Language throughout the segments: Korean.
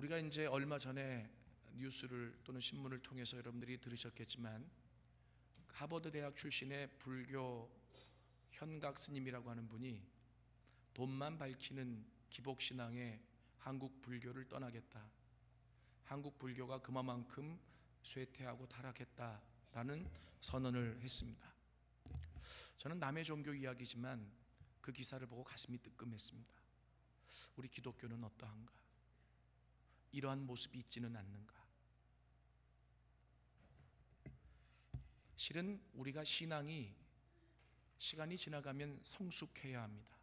우리가 이제 얼마 전에 뉴스를 또는 신문을 통해서 여러분들이 들으셨겠지만 하버드 대학 출신의 불교 현각 스님이라고 하는 분이 돈만 밝히는 기복 신앙에 한국 불교를 떠나겠다. 한국 불교가 그만큼 쇠퇴하고 타락했다라는 선언을 했습니다. 저는 남의 종교 이야기지만 그 기사를 보고 가슴이 뜨끔했습니다. 우리 기독교는 어떠한가? 이러한 모습이 있지는 않는가? 실은 우리가 신앙이 시간이 지나가면 성숙해야 합니다.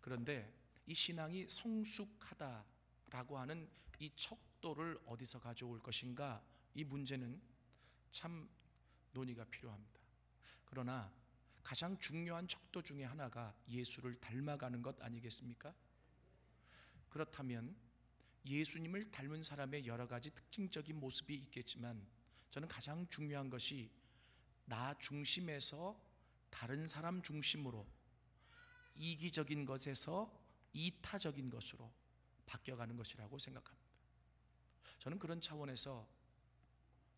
그런데 이 신앙이 성숙하다라고 하는 이 척도를 어디서 가져올 것인가? 이 문제는 참 논의가 필요합니다. 그러나 가장 중요한 척도 중에 하나가 예수를 닮아가는 것 아니겠습니까? 그렇다면 예수님을 닮은 사람의 여러 가지 특징적인 모습이 있겠지만 저는 가장 중요한 것이 나 중심에서 다른 사람 중심으로 이기적인 것에서 이타적인 것으로 바뀌어가는 것이라고 생각합니다. 저는 그런 차원에서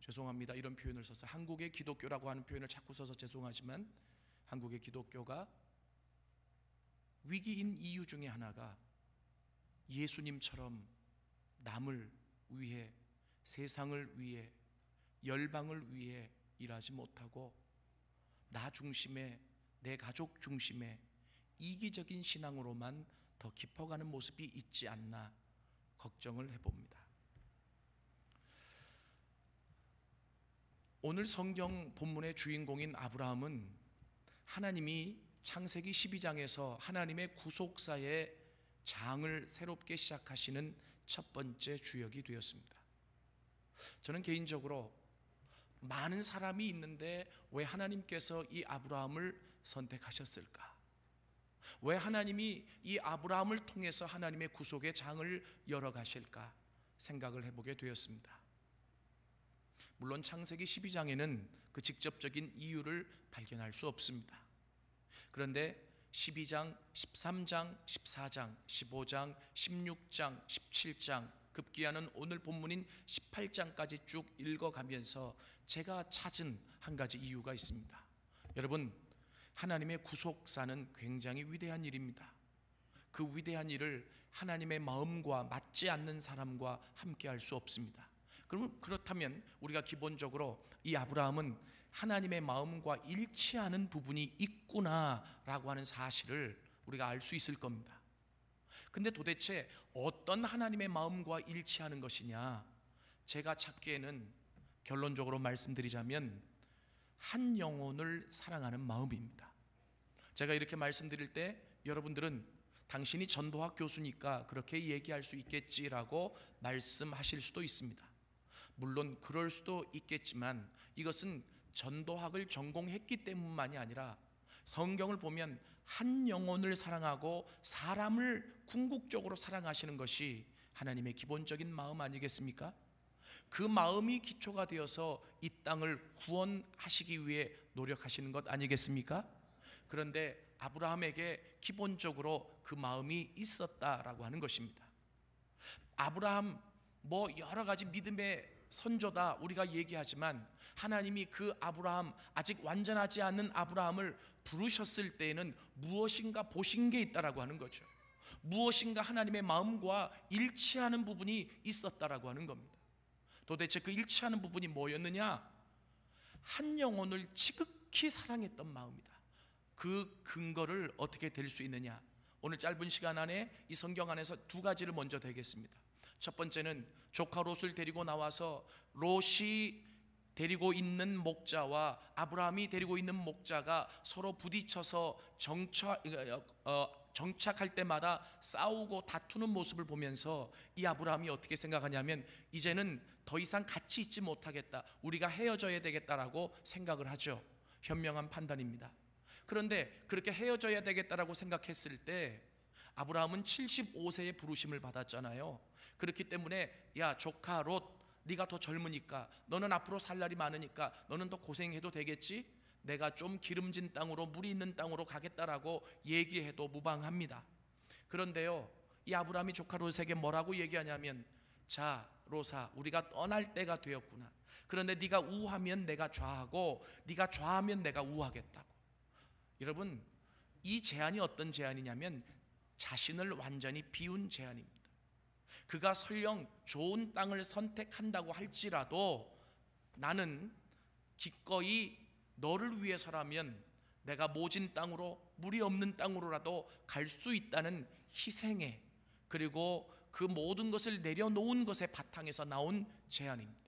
죄송합니다. 이런 표현을 써서 한국의 기독교라고 하는 표현을 자꾸 써서 죄송하지만 한국의 기독교가 위기인 이유 중에 하나가 예수님처럼 남을 위해 세상을 위해 열방을 위해 일하지 못하고 나 중심에 내 가족 중심에 이기적인 신앙으로만 더 깊어가는 모습이 있지 않나 걱정을 해봅니다. 오늘 성경 본문의 주인공인 아브라함은 하나님이 창세기 12장에서 하나님의 구속사의 장을 새롭게 시작하시는 첫 번째 주역이 되었습니다. 저는 개인적으로 많은 사람이 있는데 왜 하나님께서 이 아브라함을 선택하셨을까? 왜 하나님이 이 아브라함을 통해서 하나님의 구속의 장을 열어 가실까 생각을 해보게 되었습니다. 물론 창세기 12장에는 그 직접적인 이유를 발견할 수 없습니다. 그런데 12장, 13장, 14장, 15장, 16장, 17장 급기야는 오늘 본문인 18장까지 쭉 읽어가면서 제가 찾은 한 가지 이유가 있습니다. 여러분, 하나님의 구속사는 굉장히 위대한 일입니다. 그 위대한 일을 하나님의 마음과 맞지 않는 사람과 함께 할 수 없습니다. 그러면 그렇다면 우리가 기본적으로 이 아브라함은 하나님의 마음과 일치하는 부분이 있구나라고 하는 사실을 우리가 알 수 있을 겁니다. 근데 도대체 어떤 하나님의 마음과 일치하는 것이냐? 제가 찾기에는 결론적으로 말씀드리자면 한 영혼을 사랑하는 마음입니다. 제가 이렇게 말씀드릴 때 여러분들은 당신이 전도학 교수니까 그렇게 얘기할 수 있겠지라고 말씀하실 수도 있습니다. 물론 그럴 수도 있겠지만 이것은 전도학을 전공했기 때문만이 아니라 성경을 보면 한 영혼을 사랑하고 사람을 궁극적으로 사랑하시는 것이 하나님의 기본적인 마음 아니겠습니까? 그 마음이 기초가 되어서 이 땅을 구원하시기 위해 노력하시는 것 아니겠습니까? 그런데 아브라함에게 기본적으로 그 마음이 있었다라고 하는 것입니다. 아브라함 뭐 여러 가지 믿음의 선조다 우리가 얘기하지만 하나님이 그 아브라함 아직 완전하지 않은 아브라함을 부르셨을 때에는 무엇인가 보신 게 있다라고 하는 거죠. 무엇인가 하나님의 마음과 일치하는 부분이 있었다라고 하는 겁니다. 도대체 그 일치하는 부분이 뭐였느냐? 한 영혼을 지극히 사랑했던 마음이다. 그 근거를 어떻게 될 수 있느냐? 오늘 짧은 시간 안에 이 성경 안에서 두 가지를 먼저 되겠습니다. 첫 번째는 조카 롯을 데리고 나와서 롯이 데리고 있는 목자와 아브라함이 데리고 있는 목자가 서로 부딪혀서 정착, 어, 정착할 때마다 싸우고 다투는 모습을 보면서 이 아브라함이 어떻게 생각하냐면 이제는 더 이상 같이 있지 못하겠다. 우리가 헤어져야 되겠다라고 생각을 하죠. 현명한 판단입니다. 그런데 그렇게 헤어져야 되겠다라고 생각했을 때 아브라함은 75세의 부르심을 받았잖아요. 그렇기 때문에 야 조카 롯 네가 더 젊으니까 너는 앞으로 살 날이 많으니까 너는 더 고생해도 되겠지? 내가 좀 기름진 땅으로 물이 있는 땅으로 가겠다라고 얘기해도 무방합니다. 그런데요. 이 아브라함이 조카 롯에게 뭐라고 얘기하냐면 자, 로사 우리가 떠날 때가 되었구나. 그런데 네가 우하면 내가 좌하고 네가 좌하면 내가 우하겠다고. 여러분, 이 제안이 어떤 제안이냐면 자신을 완전히 비운 제안입니다. 그가 설령 좋은 땅을 선택한다고 할지라도 나는 기꺼이 너를 위해서라면 내가 모진 땅으로 물이 없는 땅으로라도 갈 수 있다는 희생에 그리고 그 모든 것을 내려놓은 것의 바탕에서 나온 제안입니다.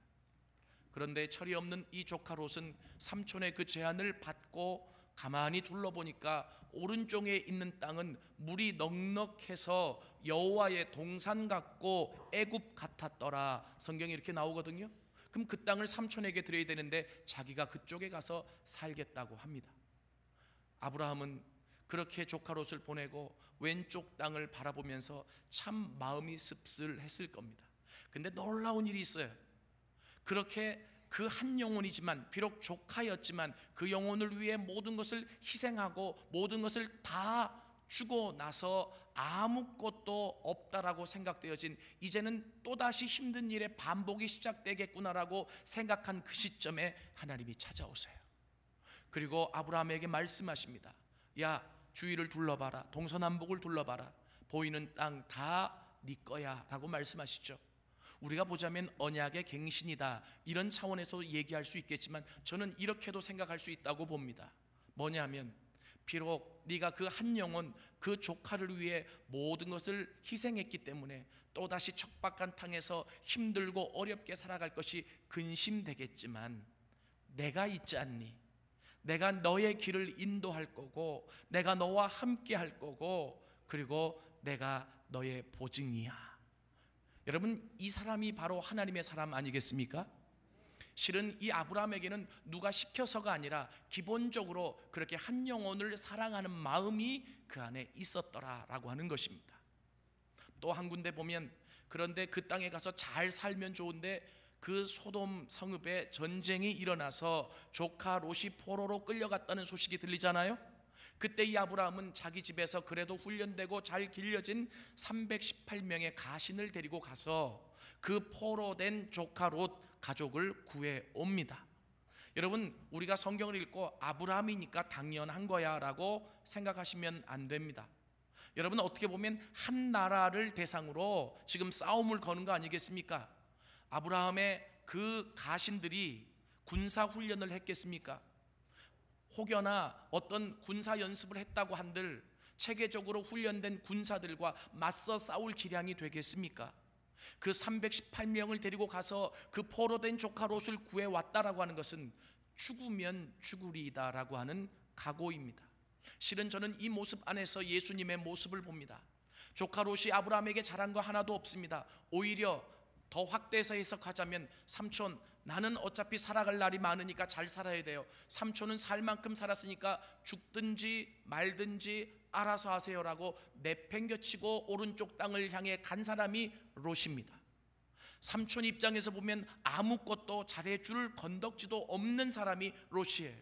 그런데 철이 없는 이 조카 롯은 삼촌의 그 제안을 받고 가만히 둘러보니까 오른쪽에 있는 땅은 물이 넉넉해서 여호와의 동산 같고 애굽 같았더라. 성경이 이렇게 나오거든요. 그럼 그 땅을 삼촌에게 드려야 되는데 자기가 그쪽에 가서 살겠다고 합니다. 아브라함은 그렇게 조카 롯을 보내고 왼쪽 땅을 바라보면서 참 마음이 씁쓸했을 겁니다. 근데 놀라운 일이 있어요. 그렇게 그한 영혼이지만 비록 조카였지만 그 영혼을 위해 모든 것을 희생하고 모든 것을 다 주고 나서 아무것도 없다라고 생각되어진 이제는 또다시 힘든 일의 반복이 시작되겠구나라고 생각한 그 시점에 하나님이 찾아오세요. 그리고 아브라함에게 말씀하십니다. 야, 주위를 둘러봐라. 동서남북을 둘러봐라. 보이는 땅 다 네 거야라고 말씀하시죠. 우리가 보자면 언약의 갱신이다 이런 차원에서 얘기할 수 있겠지만 저는 이렇게도 생각할 수 있다고 봅니다. 뭐냐면 비록 네가 그 한 영혼 그 조카를 위해 모든 것을 희생했기 때문에 또다시 척박한 탕에서 힘들고 어렵게 살아갈 것이 근심되겠지만 내가 있지 않니? 내가 너의 길을 인도할 거고 내가 너와 함께 할 거고 그리고 내가 너의 보증이야. 여러분 이 사람이 바로 하나님의 사람 아니겠습니까? 실은 이 아브라함에게는 누가 시켜서가 아니라 기본적으로 그렇게 한 영혼을 사랑하는 마음이 그 안에 있었더라라고 하는 것입니다. 또 한 군데 보면 그런데 그 땅에 가서 잘 살면 좋은데 그 소돔 성읍에 전쟁이 일어나서 조카 롯이 포로로 끌려갔다는 소식이 들리잖아요. 그때 이 아브라함은 자기 집에서 그래도 훈련되고 잘 길려진 318명의 가신을 데리고 가서 그 포로 된 조카 롯 가족을 구해 옵니다. 여러분 우리가 성경을 읽고 아브라함이니까 당연한 거야라고 생각하시면 안 됩니다. 여러분 어떻게 보면 한 나라를 대상으로 지금 싸움을 거는 거 아니겠습니까? 아브라함의 그 가신들이 군사 훈련을 했겠습니까? 혹여나 어떤 군사 연습을 했다고 한들 체계적으로 훈련된 군사들과 맞서 싸울 기량이 되겠습니까? 그 318명을 데리고 가서 그 포로된 조카 롯을 구해 왔다라고 하는 것은 죽으면 죽으리다라고 이 하는 각오입니다. 실은 저는 이 모습 안에서 예수님의 모습을 봅니다. 조카 롯이 아브라함에게 잘한 거 하나도 없습니다. 오히려 더 확대해서 해석하자면 삼촌 나는 어차피 살아갈 날이 많으니까 잘 살아야 돼요. 삼촌은 살 만큼 살았으니까 죽든지 말든지 알아서 하세요라고 내팽겨치고 오른쪽 땅을 향해 간 사람이 롯입니다. 삼촌 입장에서 보면 아무것도 잘해줄 건덕지도 없는 사람이 롯이에요.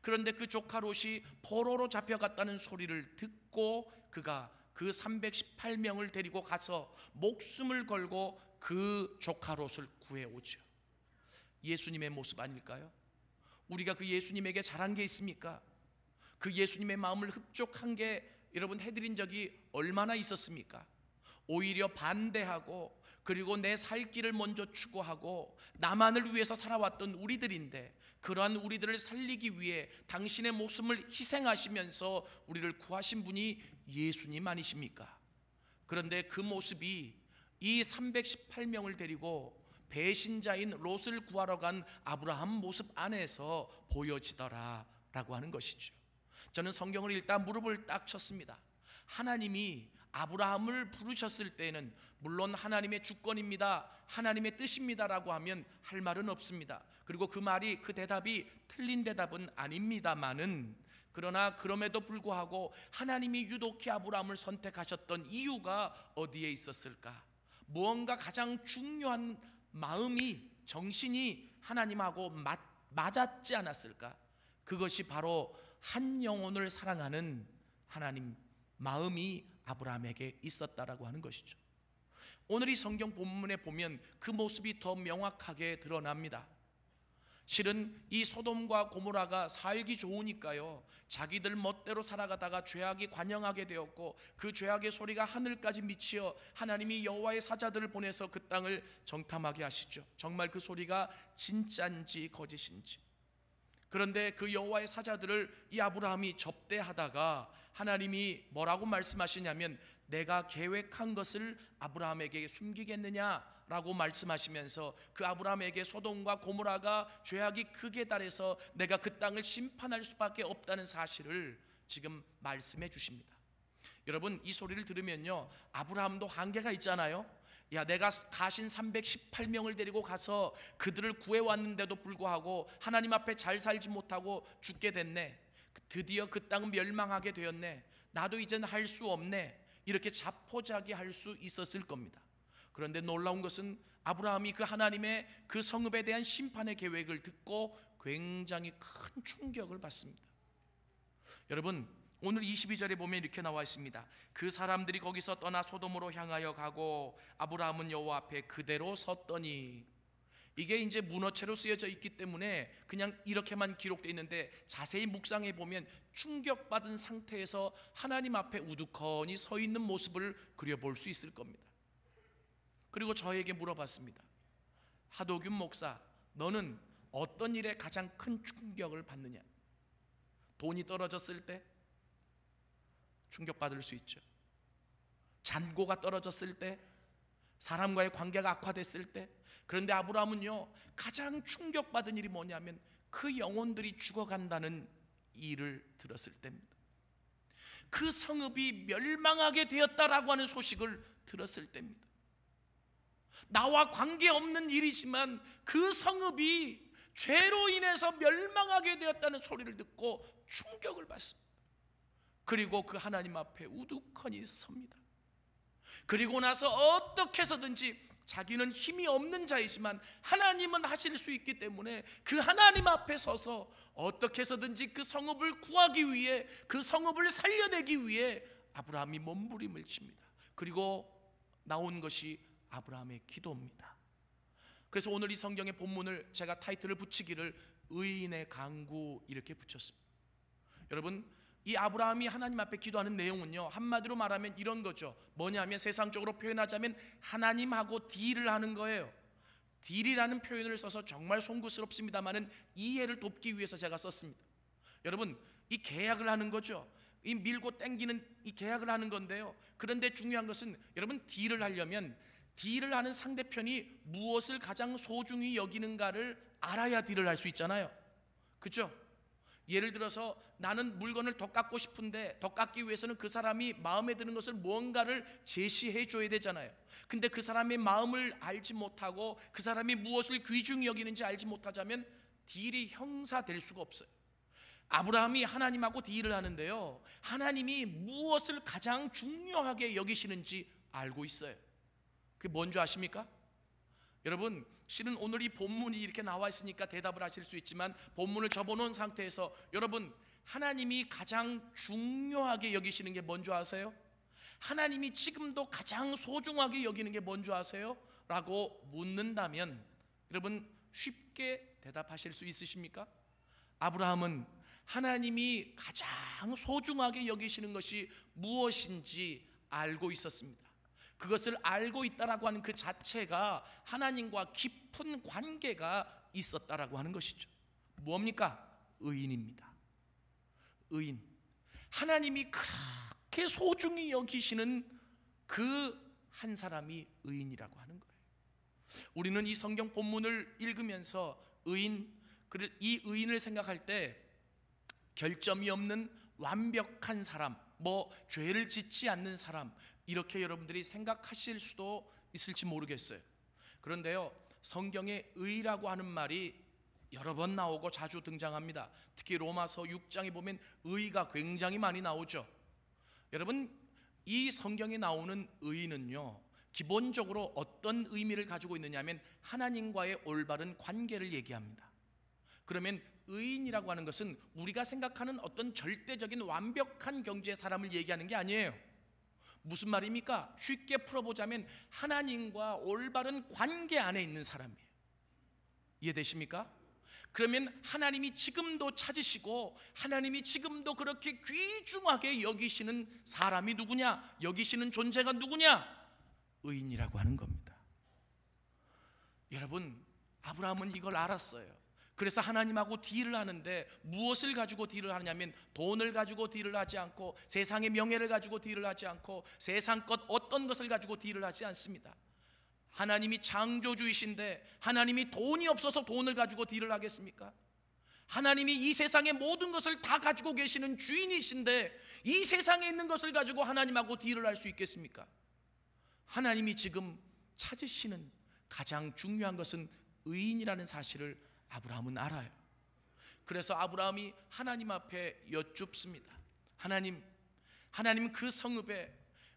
그런데 그 조카 롯이 포로로 잡혀갔다는 소리를 듣고 그가 그 318명을 데리고 가서 목숨을 걸고 그 조카 롯을 구해오죠. 예수님의 모습 아닐까요? 우리가 그 예수님에게 잘한 게 있습니까? 그 예수님의 마음을 흡족한 게 여러분 해드린 적이 얼마나 있었습니까? 오히려 반대하고 그리고 내 살 길을 먼저 추구하고 나만을 위해서 살아왔던 우리들인데 그러한 우리들을 살리기 위해 당신의 목숨을 희생하시면서 우리를 구하신 분이 예수님 아니십니까? 그런데 그 모습이 이 318명을 데리고 배신자인 롯을 구하러 간 아브라함 모습 안에서 보여지더라라고 하는 것이죠. 저는 성경을 일단 무릎을 딱 쳤습니다. 하나님이 아브라함을 부르셨을 때는 물론 하나님의 주권입니다. 하나님의 뜻입니다라고 하면 할 말은 없습니다. 그리고 그 말이 그 대답이 틀린 대답은 아닙니다만은 그러나 그럼에도 불구하고 하나님이 유독히 아브라함을 선택하셨던 이유가 어디에 있었을까? 무언가 가장 중요한 마음이 정신이 하나님하고 맞, 맞았지 않았을까? 그것이 바로 한 영혼을 사랑하는 하나님 마음이 아브라함에게 있었다라고 하는 것이죠. 오늘 이 성경 본문에 보면 그 모습이 더 명확하게 드러납니다. 실은 이 소돔과 고모라가 살기 좋으니까요. 자기들 멋대로 살아가다가 죄악이 관영하게 되었고 그 죄악의 소리가 하늘까지 미치어 하나님이 여호와의 사자들을 보내서 그 땅을 정탐하게 하시죠. 정말 그 소리가 진짠지 거짓인지 그런데 그 여호와의 사자들을 이 아브라함이 접대하다가 하나님이 뭐라고 말씀하시냐면 내가 계획한 것을 아브라함에게 숨기겠느냐라고 말씀하시면서 그 아브라함에게 소돔과 고모라가 죄악이 크게 달해서 내가 그 땅을 심판할 수밖에 없다는 사실을 지금 말씀해 주십니다. 여러분 이 소리를 들으면요 아브라함도 한계가 있잖아요. 야, 내가 가신 318명을 데리고 가서 그들을 구해왔는데도 불구하고 하나님 앞에 잘 살지 못하고 죽게 됐네. 드디어 그 땅은 멸망하게 되었네. 나도 이젠할 수 없네. 이렇게 자포자기 할 수 있었을 겁니다. 그런데 놀라운 것은 아브라함이 그 하나님의 그 성읍에 대한 심판의 계획을 듣고 굉장히 큰 충격을 받습니다. 여러분, 오늘 22절에 보면 이렇게 나와 있습니다. 그 사람들이 거기서 떠나 소돔으로 향하여 가고 아브라함은 여호와 앞에 그대로 섰더니 이게 이제 문어체로 쓰여져 있기 때문에 그냥 이렇게만 기록되어 있는데 자세히 묵상해 보면 충격받은 상태에서 하나님 앞에 우두커니 서 있는 모습을 그려볼 수 있을 겁니다. 그리고 저에게 물어봤습니다. 하도균 목사, 너는 어떤 일에 가장 큰 충격을 받느냐? 돈이 떨어졌을 때, 충격받을 수 있죠. 잔고가 떨어졌을 때, 사람과의 관계가 악화됐을 때, 그런데 아브라함은요, 가장 충격받은 일이 뭐냐면 그 영혼들이 죽어간다는 일을 들었을 때입니다. 그 성읍이 멸망하게 되었다라고 하는 소식을 들었을 때입니다. 나와 관계없는 일이지만 그 성읍이 죄로 인해서 멸망하게 되었다는 소리를 듣고 충격을 받습니다. 그리고 그 하나님 앞에 우두커니 섭니다. 그리고 나서 어떻게 해서든지 자기는 힘이 없는 자이지만 하나님은 하실 수 있기 때문에 그 하나님 앞에 서서 어떻게 해서든지 그 성읍을 구하기 위해 그 성읍을 살려내기 위해 아브라함이 몸부림을 칩니다. 그리고 나온 것이 아브라함의 기도입니다. 그래서 오늘 이 성경의 본문을 제가 타이틀을 붙이기를 의인의 강구 이렇게 붙였습니다. 여러분 이 아브라함이 하나님 앞에 기도하는 내용은요 한마디로 말하면 이런 거죠 뭐냐면 세상적으로 표현하자면 하나님하고 딜을 하는 거예요 딜이라는 표현을 써서 정말 송구스럽습니다만은 이해를 돕기 위해서 제가 썼습니다 여러분 이 계약을 하는 거죠 이 밀고 땡기는 이 계약을 하는 건데요 그런데 중요한 것은 여러분 딜을 하려면 딜을 하는 상대편이 무엇을 가장 소중히 여기는가를 알아야 딜을 할 수 있잖아요 그렇죠? 예를 들어서 나는 물건을 더 깎고 싶은데 더 깎기 위해서는 그 사람이 마음에 드는 것을 뭔가를 제시해 줘야 되잖아요. 근데 그 사람의 마음을 알지 못하고 그 사람이 무엇을 귀중히 여기는지 알지 못하자면 딜이 형사될 수가 없어요. 아브라함이 하나님하고 딜을 하는데요. 하나님이 무엇을 가장 중요하게 여기시는지 알고 있어요. 그게 뭔지 아십니까? 여러분, 실은 오늘 이 본문이 이렇게 나와 있으니까 대답을 하실 수 있지만 본문을 접어놓은 상태에서 여러분, 하나님이 가장 중요하게 여기시는 게 뭔지 아세요? 하나님이 지금도 가장 소중하게 여기는 게 뭔지 아세요? 라고 묻는다면 여러분 쉽게 대답하실 수 있으십니까? 아브라함은 하나님이 가장 소중하게 여기시는 것이 무엇인지 알고 있었습니다. 그것을 알고 있다라고 하는 그 자체가 하나님과 깊은 관계가 있었다라고 하는 것이죠. 뭡니까? 의인입니다. 의인. 하나님이 그렇게 소중히 여기시는 그 한 사람이 의인이라고 하는 거예요. 우리는 이 성경 본문을 읽으면서 의인, 이 의인을 생각할 때 결점이 없는 완벽한 사람, 뭐 죄를 짓지 않는 사람, 이렇게 여러분들이 생각하실 수도 있을지 모르겠어요. 그런데요, 성경에 의라고 하는 말이 여러 번 나오고 자주 등장합니다. 특히 로마서 6장에 보면 의가 굉장히 많이 나오죠. 여러분, 이 성경에 나오는 의는요, 기본적으로 어떤 의미를 가지고 있느냐면 하 하나님과의 올바른 관계를 얘기합니다. 그러면 의인이라고 하는 것은 우리가 생각하는 어떤 절대적인 완벽한 경제의 사람을 얘기하는 게 아니에요. 무슨 말입니까? 쉽게 풀어보자면 하나님과 올바른 관계 안에 있는 사람이에요. 이해되십니까? 그러면 하나님이 지금도 찾으시고 하나님이 지금도 그렇게 귀중하게 여기시는 사람이 누구냐? 여기시는 존재가 누구냐? 의인이라고 하는 겁니다. 여러분, 아브라함은 이걸 알았어요. 그래서 하나님하고 딜을 하는데 무엇을 가지고 딜을 하냐면 돈을 가지고 딜을 하지 않고 세상의 명예를 가지고 딜을 하지 않고 세상 것 어떤 것을 가지고 딜을 하지 않습니다. 하나님이 창조주이신데 하나님이 돈이 없어서 돈을 가지고 딜을 하겠습니까? 하나님이 이 세상의 모든 것을 다 가지고 계시는 주인이신데 이 세상에 있는 것을 가지고 하나님하고 딜을 할 수 있겠습니까? 하나님이 지금 찾으시는 가장 중요한 것은 의인이라는 사실을 아브라함은 알아요. 그래서 아브라함이 하나님 앞에 여쭙습니다. 하나님, 하나님 그 성읍에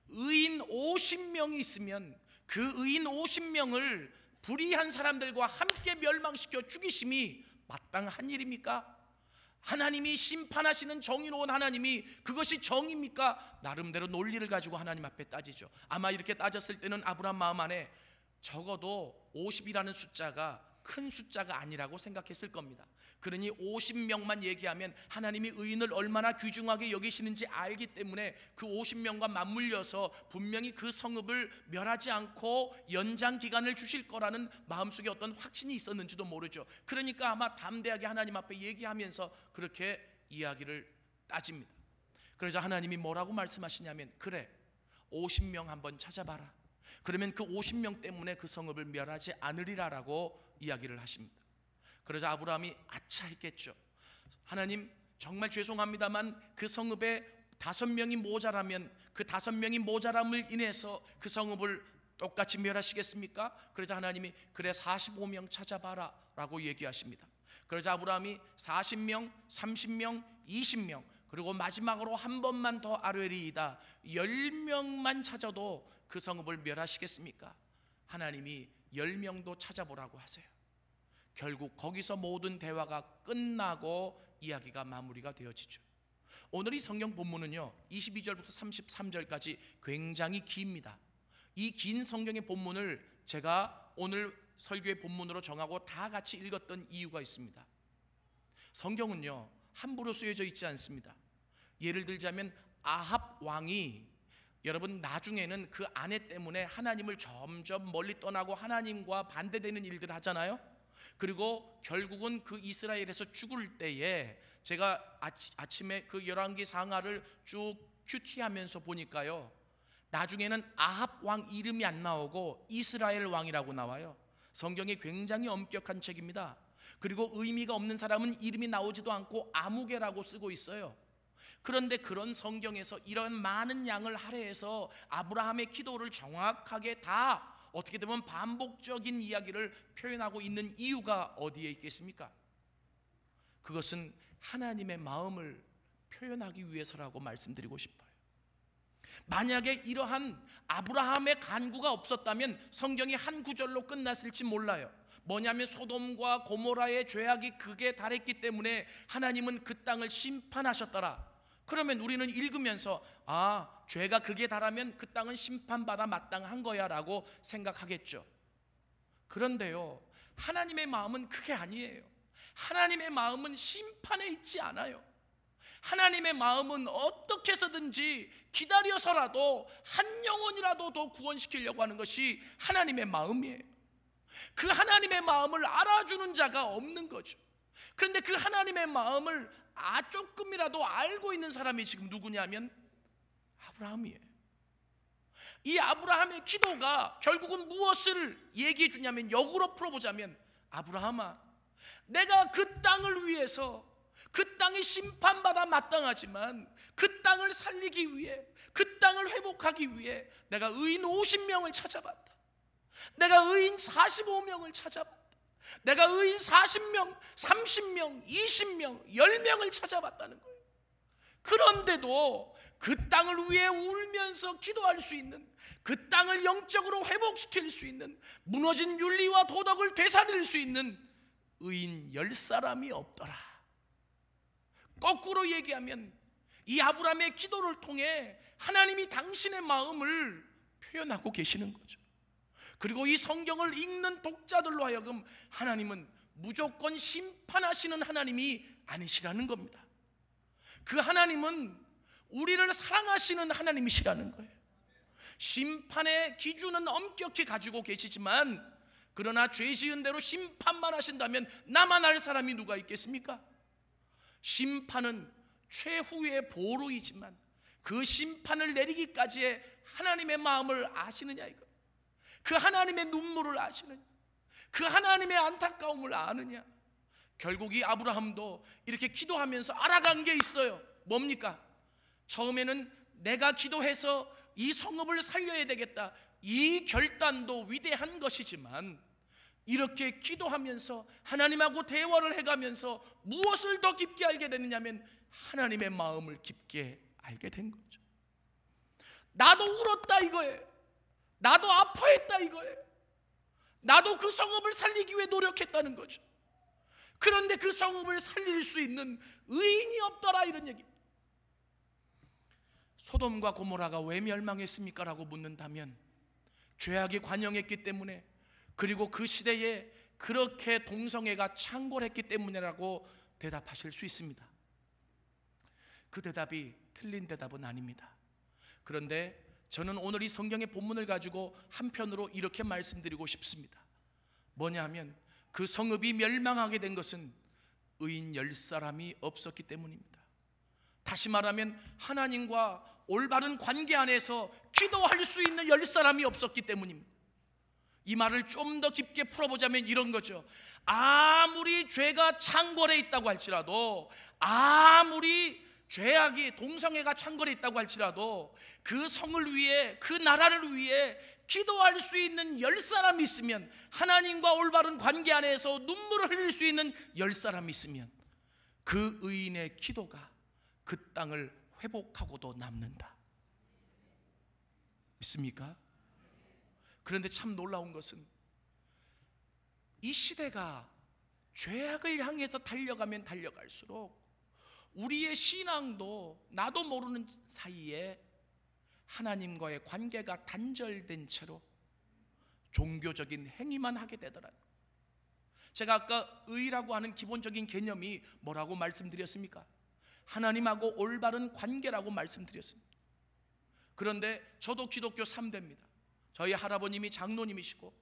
의인 50명이 있으면 그 의인 50명을 불의한 사람들과 함께 멸망시켜 죽이심이 마땅한 일입니까? 하나님이 심판하시는 정의로운 하나님이 그것이 정입니까? 나름대로 논리를 가지고 하나님 앞에 따지죠. 아마 이렇게 따졌을 때는 아브라함 마음 안에 적어도 50이라는 숫자가 큰 숫자가 아니라고 생각했을 겁니다. 그러니 50명만 얘기하면 하나님이 의인을 얼마나 귀중하게 여기시는지 알기 때문에 그 50명과 맞물려서 분명히 그 성읍을 멸하지 않고 연장 기간을 주실 거라는 마음속에 어떤 확신이 있었는지도 모르죠. 그러니까 아마 담대하게 하나님 앞에 얘기하면서 그렇게 이야기를 따집니다. 그러자 하나님이 뭐라고 말씀하시냐면 그래 50명 한번 찾아봐라. 그러면 그 50명 때문에 그 성읍을 멸하지 않으리라라고 이야기를 하십니다. 그러자 아브라함이 아차 했겠죠. 하나님 정말 죄송합니다만 그 성읍에 다섯 명이 모자라면 그 다섯 명이 모자람을 인해서 그 성읍을 똑같이 멸하시겠습니까? 그러자 하나님이 그래 45명 찾아봐라 라고 얘기하십니다. 그러자 아브라함이 40명, 30명, 20명 그리고 마지막으로 한 번만 더 아뢰리이다. 10명만 찾아도 그 성읍을 멸하시겠습니까? 하나님이 열명도 찾아보라고 하세요. 결국 거기서 모든 대화가 끝나고 이야기가 마무리가 되어지죠. 오늘 이 성경 본문은요. 22절부터 33절까지 굉장히 깁니다. 이 긴 성경의 본문을 제가 오늘 설교의 본문으로 정하고 다 같이 읽었던 이유가 있습니다. 성경은요. 함부로 쓰여져 있지 않습니다. 예를 들자면 아합 왕이 여러분 나중에는 그 아내 때문에 하나님을 점점 멀리 떠나고 하나님과 반대되는 일들 하잖아요. 그리고 결국은 그 이스라엘에서 죽을 때에 제가 아치, 아침에 그 열왕기 상하를 쭉 큐티하면서 보니까요. 나중에는 아합 왕 이름이 안 나오고 이스라엘 왕이라고 나와요. 성경이 굉장히 엄격한 책입니다. 그리고 의미가 없는 사람은 이름이 나오지도 않고 아무개라고 쓰고 있어요. 그런데 그런 성경에서 이런 많은 양을 할애해서 아브라함의 기도를 정확하게 다 어떻게 되면 반복적인 이야기를 표현하고 있는 이유가 어디에 있겠습니까? 그것은 하나님의 마음을 표현하기 위해서라고 말씀드리고 싶어요. 만약에 이러한 아브라함의 간구가 없었다면 성경이 한 구절로 끝났을지 몰라요. 뭐냐면 소돔과 고모라의 죄악이 극에 달했기 때문에 하나님은 그 땅을 심판하셨더라. 그러면 우리는 읽으면서 아 죄가 그게 다라면그 땅은 심판받아 마땅한 거야라고 생각하겠죠. 그런데요 하나님의 마음은 그게 아니에요. 하나님의 마음은 심판에 있지 않아요. 하나님의 마음은 어떻게 해서든지 기다려서라도 한 영혼이라도 더 구원시키려고 하는 것이 하나님의 마음이에요. 그 하나님의 마음을 알아주는 자가 없는 거죠. 그런데 그 하나님의 마음을 아 조금이라도 알고 있는 사람이 지금 누구냐면 아브라함이에요. 이 아브라함의 기도가 결국은 무엇을 얘기해 주냐면 역으로 풀어보자면 아브라함아 내가 그 땅을 위해서 그 땅이 심판받아 마땅하지만 그 땅을 살리기 위해 그 땅을 회복하기 위해 내가 의인 50명을 찾아봤다. 내가 의인 45명을 찾아봤다. 내가 의인 40명, 30명, 20명, 10명을 찾아봤다는 거예요. 그런데도 그 땅을 위해 울면서 기도할 수 있는 그 땅을 영적으로 회복시킬 수 있는 무너진 윤리와 도덕을 되살릴 수 있는 의인 열 사람이 없더라. 거꾸로 얘기하면 이 아브라함의 기도를 통해 하나님이 당신의 마음을 표현하고 계시는 거죠. 그리고 이 성경을 읽는 독자들로 하여금 하나님은 무조건 심판하시는 하나님이 아니시라는 겁니다. 그 하나님은 우리를 사랑하시는 하나님이시라는 거예요. 심판의 기준은 엄격히 가지고 계시지만 그러나 죄 지은 대로 심판만 하신다면 나만 알 사람이 누가 있겠습니까? 심판은 최후의 보루이지만 그 심판을 내리기까지의 하나님의 마음을 아시느냐 이거. 그 하나님의 눈물을 아시느냐? 그 하나님의 안타까움을 아느냐? 결국 이 아브라함도 이렇게 기도하면서 알아간 게 있어요. 뭡니까? 처음에는 내가 기도해서 이 성읍을 살려야 되겠다. 이 결단도 위대한 것이지만 이렇게 기도하면서 하나님하고 대화를 해가면서 무엇을 더 깊게 알게 되느냐면 하나님의 마음을 깊게 알게 된 거죠. 나도 울었다 이거예요. 나도 아파했다 이거예요. 나도 그 성읍을 살리기 위해 노력했다는 거죠. 그런데 그 성읍을 살릴 수 있는 의인이 없더라 이런 얘기. 소돔과 고모라가 왜 멸망했습니까라고 묻는다면 죄악이 관영했기 때문에 그리고 그 시대에 그렇게 동성애가 창궐했기 때문이라고 대답하실 수 있습니다. 그 대답이 틀린 대답은 아닙니다. 그런데 저는 오늘 이 성경의 본문을 가지고 한편으로 이렇게 말씀드리고 싶습니다. 뭐냐 면그 성읍이 멸망하게 된 것은 의인 열 사람이 없었기 때문입니다. 다시 말하면 하나님과 올바른 관계 안에서 기도할 수 있는 열 사람이 없었기 때문입니다. 이 말을 좀 더 깊게 풀어보자면 이런 거죠. 아무리 죄가 창궐에 있다고 할지라도 아무리 죄악이 동성애가 창궐해 있다고 할지라도 그 성을 위해 그 나라를 위해 기도할 수 있는 열 사람이 있으면 하나님과 올바른 관계 안에서 눈물을 흘릴 수 있는 열 사람이 있으면 그 의인의 기도가 그 땅을 회복하고도 남는다 믿습니까? 그런데 참 놀라운 것은 이 시대가 죄악을 향해서 달려가면 달려갈수록 우리의 신앙도 나도 모르는 사이에 하나님과의 관계가 단절된 채로 종교적인 행위만 하게 되더라. 제가 아까 의라고 하는 기본적인 개념이 뭐라고 말씀드렸습니까? 하나님하고 올바른 관계라고 말씀드렸습니다. 그런데 저도 기독교 3대입니다. 저희 할아버님이 장로님이시고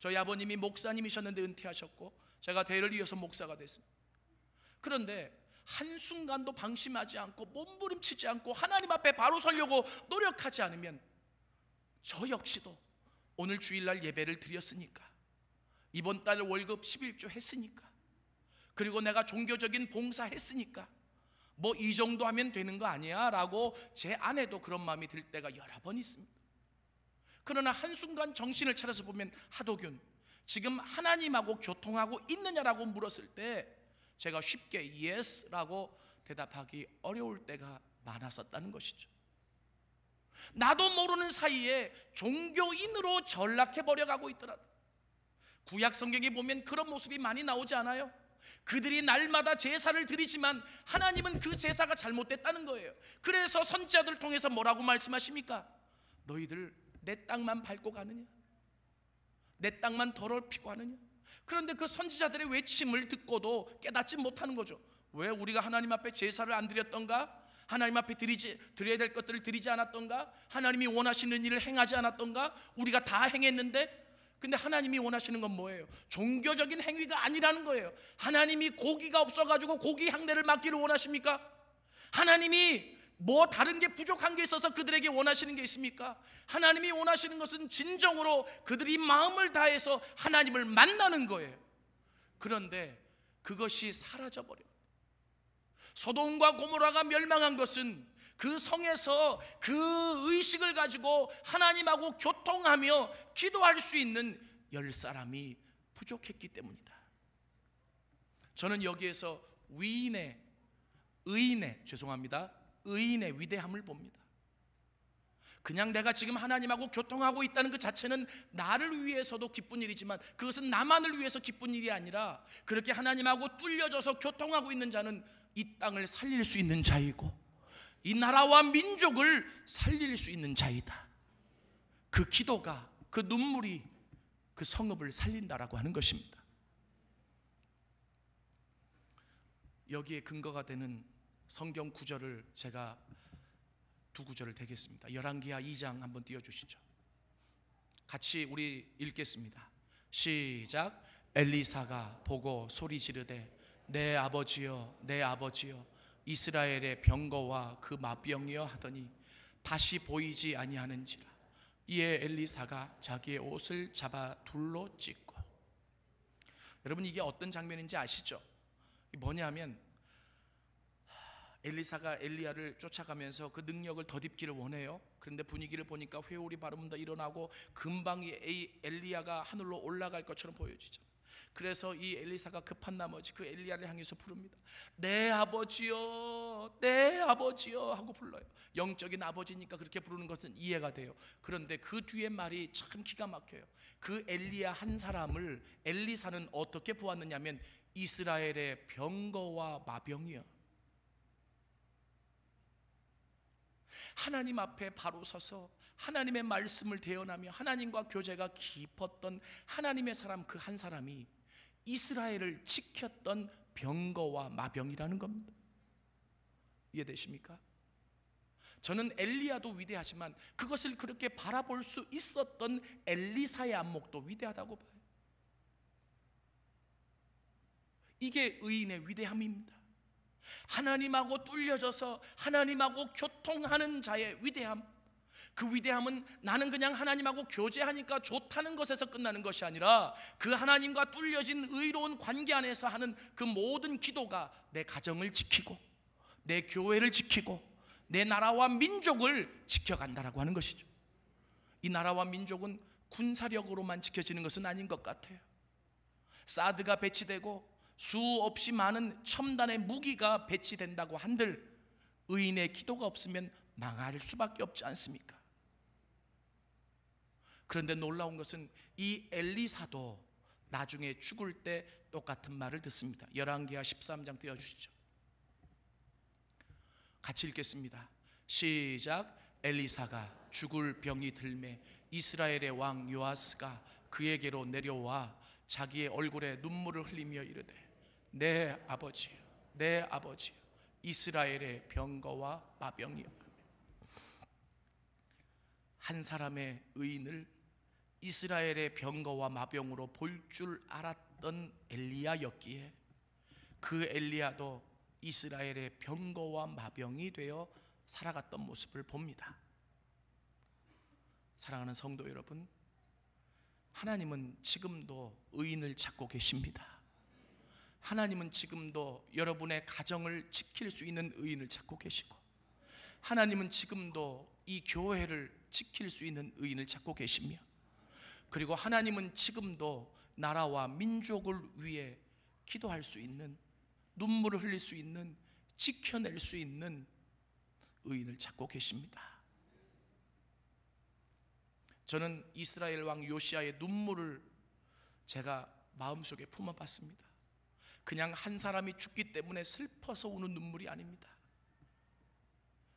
저희 아버님이 목사님이셨는데 은퇴하셨고 제가 대를 이어서 목사가 됐습니다. 그런데 한순간도 방심하지 않고 몸부림치지 않고 하나님 앞에 바로 서려고 노력하지 않으면 저 역시도 오늘 주일날 예배를 드렸으니까 이번 달 월급 11조 했으니까 그리고 내가 종교적인 봉사 했으니까 뭐 이 정도 하면 되는 거 아니야? 라고 제 아내도 그런 마음이 들 때가 여러 번 있습니다. 그러나 한순간 정신을 차려서 보면 하도균 지금 하나님하고 교통하고 있느냐라고 물었을 때 제가 쉽게 yes라고 대답하기 어려울 때가 많았었다는 것이죠. 나도 모르는 사이에 종교인으로 전락해 버려 가고 있더라. 구약 성경에 보면 그런 모습이 많이 나오지 않아요? 그들이 날마다 제사를 드리지만 하나님은 그 제사가 잘못됐다는 거예요. 그래서 선지자들 통해서 뭐라고 말씀하십니까? 너희들 내 땅만 밟고 가느냐? 내 땅만 더럽히고 하느냐? 그런데 그 선지자들의 외침을 듣고도 깨닫지 못하는 거죠. 왜 우리가 하나님 앞에 제사를 안 드렸던가? 하나님 앞에 드리지 드려야 될 것들을 드리지 않았던가? 하나님이 원하시는 일을 행하지 않았던가? 우리가 다 행했는데 근데 하나님이 원하시는 건 뭐예요? 종교적인 행위가 아니라는 거예요. 하나님이 고기가 없어 가지고 고기 향내를 맡기를 원하십니까? 하나님이 뭐 다른 게 부족한 게 있어서 그들에게 원하시는 게 있습니까? 하나님이 원하시는 것은 진정으로 그들이 마음을 다해서 하나님을 만나는 거예요. 그런데 그것이 사라져 버려. 소돔과 고모라가 멸망한 것은 그 성에서 그 의식을 가지고 하나님하고 교통하며 기도할 수 있는 열 사람이 부족했기 때문이다. 저는 여기에서 위인의 의인의 죄송합니다. 의인의 위대함을 봅니다. 그냥 내가 지금 하나님하고 교통하고 있다는 그 자체는 나를 위해서도 기쁜 일이지만 그것은 나만을 위해서 기쁜 일이 아니라 그렇게 하나님하고 뚫려져서 교통하고 있는 자는 이 땅을 살릴 수 있는 자이고 이 나라와 민족을 살릴 수 있는 자이다. 그 기도가 그 눈물이 그 성읍을 살린다라고 하는 것입니다. 여기에 근거가 되는 성경 구절을 제가 두 구절을 대겠습니다. 열왕기하 2장 한번 띄워 주시죠. 같이 우리 읽겠습니다. 시작. 엘리사가 보고 소리 지르되 내 아버지여 내 아버지여 이스라엘의 병거와 그 마병이여 하더니 다시 보이지 아니하는지라 이에 엘리사가 자기의 옷을 잡아 둘로 찢고 여러분 이게 어떤 장면인지 아시죠? 뭐냐면 엘리사가 엘리야를 쫓아가면서 그 능력을 덧입기를 원해요. 그런데 분위기를 보니까 회오리 바람 다 일어나고 금방 이 엘리야가 하늘로 올라갈 것처럼 보여지죠. 그래서 이 엘리사가 급한 나머지 그 엘리야를 향해서 부릅니다. 내 아버지요, 내 아버지요 하고 불러요. 영적인 아버지니까 그렇게 부르는 것은 이해가 돼요. 그런데 그 뒤에 말이 참 기가 막혀요. 그 엘리야 한 사람을 엘리사는 어떻게 보았느냐면 이스라엘의 병거와 마병이요. 하나님 앞에 바로 서서 하나님의 말씀을 대언하며 하나님과 교제가 깊었던 하나님의 사람 그 한 사람이 이스라엘을 지켰던 병거와 마병이라는 겁니다. 이해되십니까? 저는 엘리야도 위대하지만 그것을 그렇게 바라볼 수 있었던 엘리사의 안목도 위대하다고 봐요. 이게 의인의 위대함입니다. 하나님하고 뚫려져서 하나님하고 교통하는 자의 위대함. 그 위대함은 나는 그냥 하나님하고 교제하니까 좋다는 것에서 끝나는 것이 아니라 그 하나님과 뚫려진 의로운 관계 안에서 하는 그 모든 기도가 내 가정을 지키고 내 교회를 지키고 내 나라와 민족을 지켜간다라고 하는 것이죠. 이 나라와 민족은 군사력으로만 지켜지는 것은 아닌 것 같아요. 사드가 배치되고 수없이 많은 첨단의 무기가 배치된다고 한들 의인의 기도가 없으면 망할 수밖에 없지 않습니까? 그런데 놀라운 것은 이 엘리사도 나중에 죽을 때 똑같은 말을 듣습니다. 열왕기하 13장 띄워 주시죠. 같이 읽겠습니다. 시작. 엘리사가 죽을 병이 들매 이스라엘의 왕 요아스가 그에게로 내려와 자기의 얼굴에 눈물을 흘리며 이르되 내 아버지, 내 아버지, 이스라엘의 병거와 마병이여. 한 사람의 의인을 이스라엘의 병거와 마병으로 볼 줄 알았던 엘리야였기에 그 엘리야도 이스라엘의 병거와 마병이 되어 살아갔던 모습을 봅니다. 사랑하는 성도 여러분, 하나님은 지금도 의인을 찾고 계십니다. 하나님은 지금도 여러분의 가정을 지킬 수 있는 의인을 찾고 계시고 하나님은 지금도 이 교회를 지킬 수 있는 의인을 찾고 계시며 그리고 하나님은 지금도 나라와 민족을 위해 기도할 수 있는 눈물을 흘릴 수 있는 지켜낼 수 있는 의인을 찾고 계십니다. 저는 이스라엘 왕 요시아의 눈물을 제가 마음속에 품어봤습니다. 그냥 한 사람이 죽기 때문에 슬퍼서 우는 눈물이 아닙니다.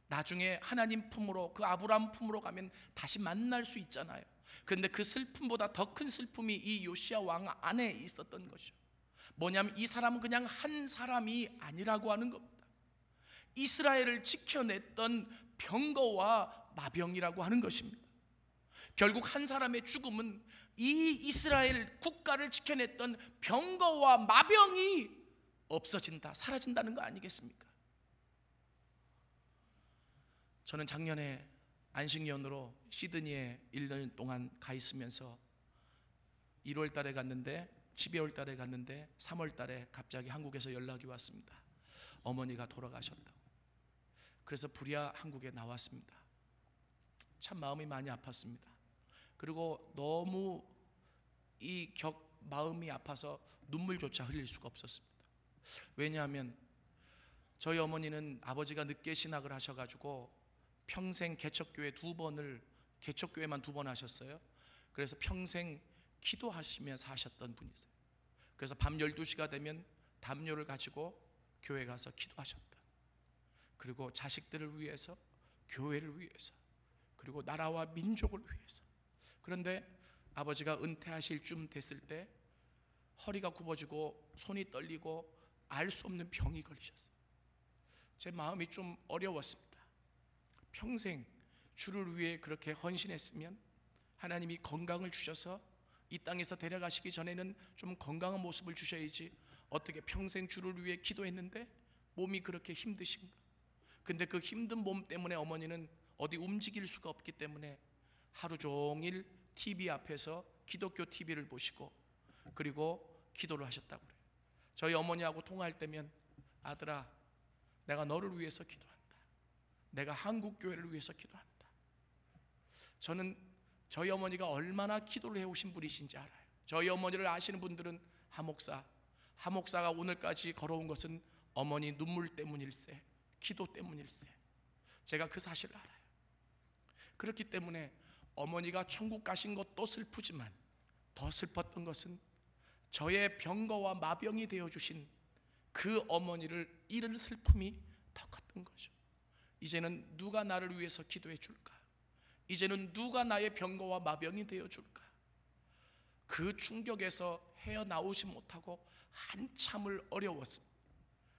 나중에 하나님 품으로 그 아브람 품으로 가면 다시 만날 수 있잖아요. 그런데 그 슬픔보다 더 큰 슬픔이 이 요시아 왕 안에 있었던 것이죠. 뭐냐면 이 사람은 그냥 한 사람이 아니라고 하는 겁니다. 이스라엘을 지켜냈던 병거와 마병이라고 하는 것입니다. 결국 한 사람의 죽음은 이 이스라엘 국가를 지켜냈던 병거와 마병이 없어진다, 사라진다는 거 아니겠습니까? 저는 작년에 안식년으로 시드니에 1년 동안 가 있으면서 1월 달에 갔는데 12월 달에 갔는데 3월 달에 갑자기 한국에서 연락이 왔습니다. 어머니가 돌아가셨다고. 그래서 불야 한국에 나왔습니다. 참 마음이 많이 아팠습니다. 그리고 너무 이 격, 마음이 아파서 눈물조차 흘릴 수가 없었습니다. 왜냐하면 저희 어머니는 아버지가 늦게 신학을 하셔가지고 평생 개척교회 두 번을 개척교회만 두 번 하셨어요. 그래서 평생 기도하시면서 하셨던 분이세요. 그래서 밤 12시가 되면 담요를 가지고 교회 가서 기도하셨다. 그리고 자식들을 위해서, 교회를 위해서, 그리고 나라와 민족을 위해서 그런데 아버지가 은퇴하실 쯤 됐을 때 허리가 굽어지고 손이 떨리고 알 수 없는 병이 걸리셨어요. 제 마음이 좀 어려웠습니다. 평생 주를 위해 그렇게 헌신했으면 하나님이 건강을 주셔서 이 땅에서 데려가시기 전에는 좀 건강한 모습을 주셔야지 어떻게 평생 주를 위해 기도했는데 몸이 그렇게 힘드신가? 근데 그 힘든 몸 때문에 어머니는 어디 움직일 수가 없기 때문에 하루 종일 TV 앞에서 기독교 TV를 보시고 그리고 기도를 하셨다고 그래요. 저희 어머니하고 통화할 때면 아들아 내가 너를 위해서 기도한다. 내가 한국 교회를 위해서 기도한다. 저는 저희 어머니가 얼마나 기도를 해 오신 분이신지 알아요. 저희 어머니를 아시는 분들은 하목사 하목사가 오늘까지 걸어온 것은 어머니 눈물 때문일세, 기도 때문일세. 제가 그 사실을 알아요. 그렇기 때문에 어머니가 천국 가신 것도 슬프지만 더 슬펐던 것은 저의 병거와 마병이 되어 주신 그 어머니를 잃은 슬픔이 더 컸던 거죠. 이제는 누가 나를 위해서 기도해 줄까? 이제는 누가 나의 병거와 마병이 되어 줄까? 그 충격에서 헤어나오지 못하고 한참을 어려웠습니다.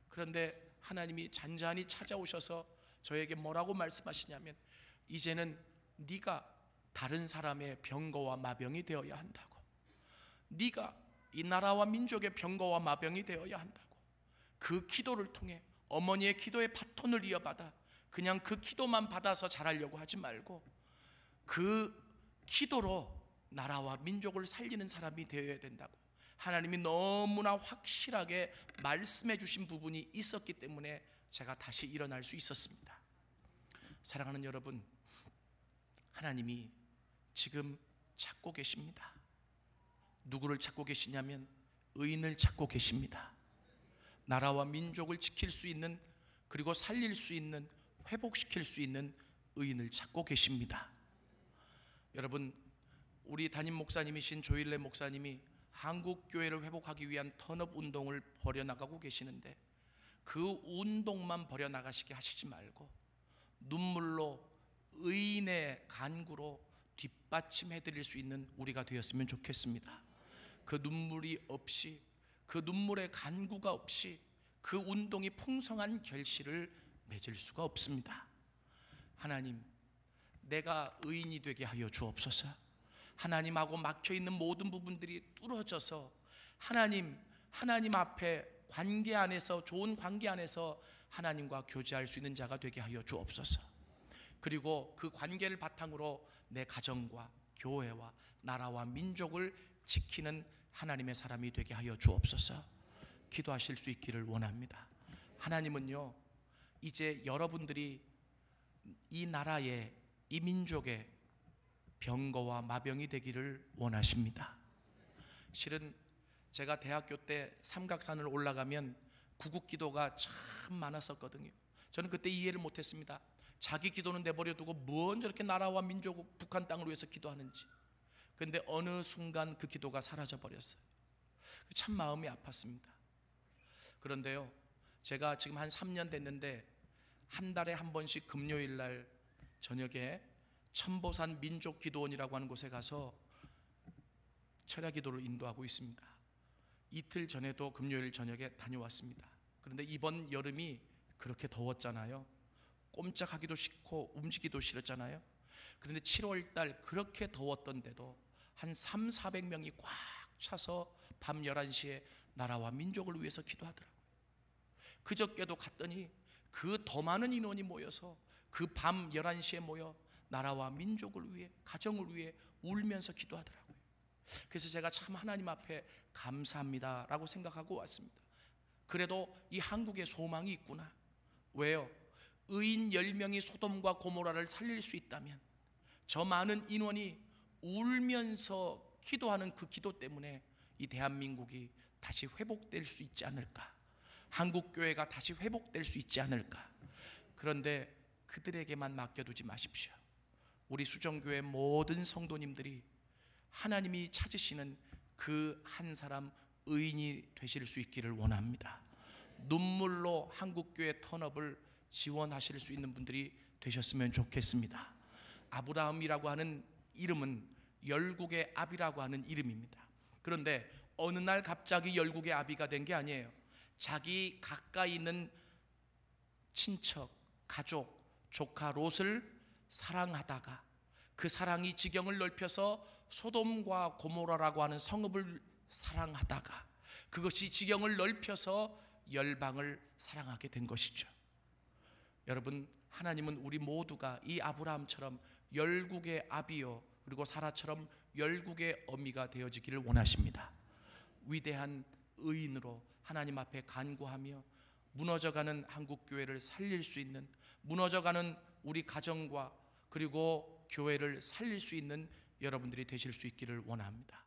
그런데 하나님이 잔잔히 찾아오셔서 저에게 뭐라고 말씀하시냐면 이제는 네가 다른 사람의 병거와 마병이 되어야 한다고. 네가 이 나라와 민족의 병거와 마병이 되어야 한다고. 그 기도를 통해 어머니의 기도의 바톤을 이어받아 그냥 그 기도만 받아서 잘하려고 하지 말고 그 기도로 나라와 민족을 살리는 사람이 되어야 된다고. 하나님이 너무나 확실하게 말씀해 주신 부분이 있었기 때문에 제가 다시 일어날 수 있었습니다. 사랑하는 여러분, 하나님이 지금 찾고 계십니다. 누구를 찾고 계시냐면 의인을 찾고 계십니다. 나라와 민족을 지킬 수 있는 그리고 살릴 수 있는 회복시킬 수 있는 의인을 찾고 계십니다. 여러분 우리 담임 목사님이신 조일래 목사님이 한국 교회를 회복하기 위한 턴업 운동을 벌여 나가고 계시는데 그 운동만 벌여 나가시게 하시지 말고 눈물로 의인의 간구로 뒷받침해 드릴 수 있는 우리가 되었으면 좋겠습니다. 그 눈물이 없이 그 눈물의 간구가 없이 그 운동이 풍성한 결실을 맺을 수가 없습니다. 하나님, 내가 의인이 되게 하여 주옵소서. 하나님하고 막혀 있는 모든 부분들이 뚫어져서 하나님, 하나님 앞에 관계 안에서 좋은 관계 안에서 하나님과 교제할 수 있는 자가 되게 하여 주옵소서. 그리고 그 관계를 바탕으로 내 가정과 교회와 나라와 민족을 지키는 하나님의 사람이 되게 하여 주옵소서. 기도하실 수 있기를 원합니다. 하나님은요, 이제 여러분들이 이 나라의, 이 민족의 병거와 마병이 되기를 원하십니다. 실은 제가 대학교 때 삼각산을 올라가면 구국 기도가 참 많았었거든요. 저는 그때 이해를 못했습니다. 자기 기도는 내버려 두고 무언 저렇게 나라와 민족 북한 땅을 위해서 기도하는지 근데 어느 순간 그 기도가 사라져 버렸어요 그 참 마음이 아팠습니다 그런데요 제가 지금 한 3년 됐는데 한 달에 한 번씩 금요일 날 저녁에 천보산 민족 기도원이라고 하는 곳에 가서 철야 기도를 인도하고 있습니다. 이틀 전에도 금요일 저녁에 다녀왔습니다. 그런데 이번 여름이 그렇게 더웠잖아요. 꼼짝하기도 싫고 움직이기도 싫었잖아요. 그런데 7월 달 그렇게 더웠던데도 한 3, 400명이 꽉 차서 밤 11시에 나라와 민족을 위해서 기도하더라고요. 그저께도 갔더니 그 더 많은 인원이 모여서 그 밤 11시에 모여 나라와 민족을 위해 가정을 위해 울면서 기도하더라고요. 그래서 제가 참 하나님 앞에 감사합니다라고 생각하고 왔습니다. 그래도 이 한국에 소망이 있구나. 왜요? 의인 10명이 소돔과 고모라를 살릴 수 있다면 저 많은 인원이 울면서 기도하는 그 기도 때문에 이 대한민국이 다시 회복될 수 있지 않을까? 한국 교회가 다시 회복될 수 있지 않을까? 그런데 그들에게만 맡겨두지 마십시오. 우리 수정교회 모든 성도님들이 하나님이 찾으시는 그 한 사람 의인이 되실 수 있기를 원합니다. 눈물로 한국교회 턴업을 지원하실 수 있는 분들이 되셨으면 좋겠습니다. 아브라함이라고 하는 이름은 열국의 아비라고 하는 이름입니다. 그런데 어느 날 갑자기 열국의 아비가 된 게 아니에요. 자기 가까이 있는 친척, 가족, 조카 롯을 사랑하다가 그 사랑이 지경을 넓혀서 소돔과 고모라라고 하는 성읍을 사랑하다가 그것이 지경을 넓혀서 열방을 사랑하게 된 것이죠. 여러분 하나님은 우리 모두가 이 아브라함처럼 열국의 아비요 그리고 사라처럼 열국의 어미가 되어지기를 원하십니다. 위대한 의인으로 하나님 앞에 간구하며 무너져가는 한국 교회를 살릴 수 있는 무너져가는 우리 가정과 그리고 교회를 살릴 수 있는 여러분들이 되실 수 있기를 원합니다.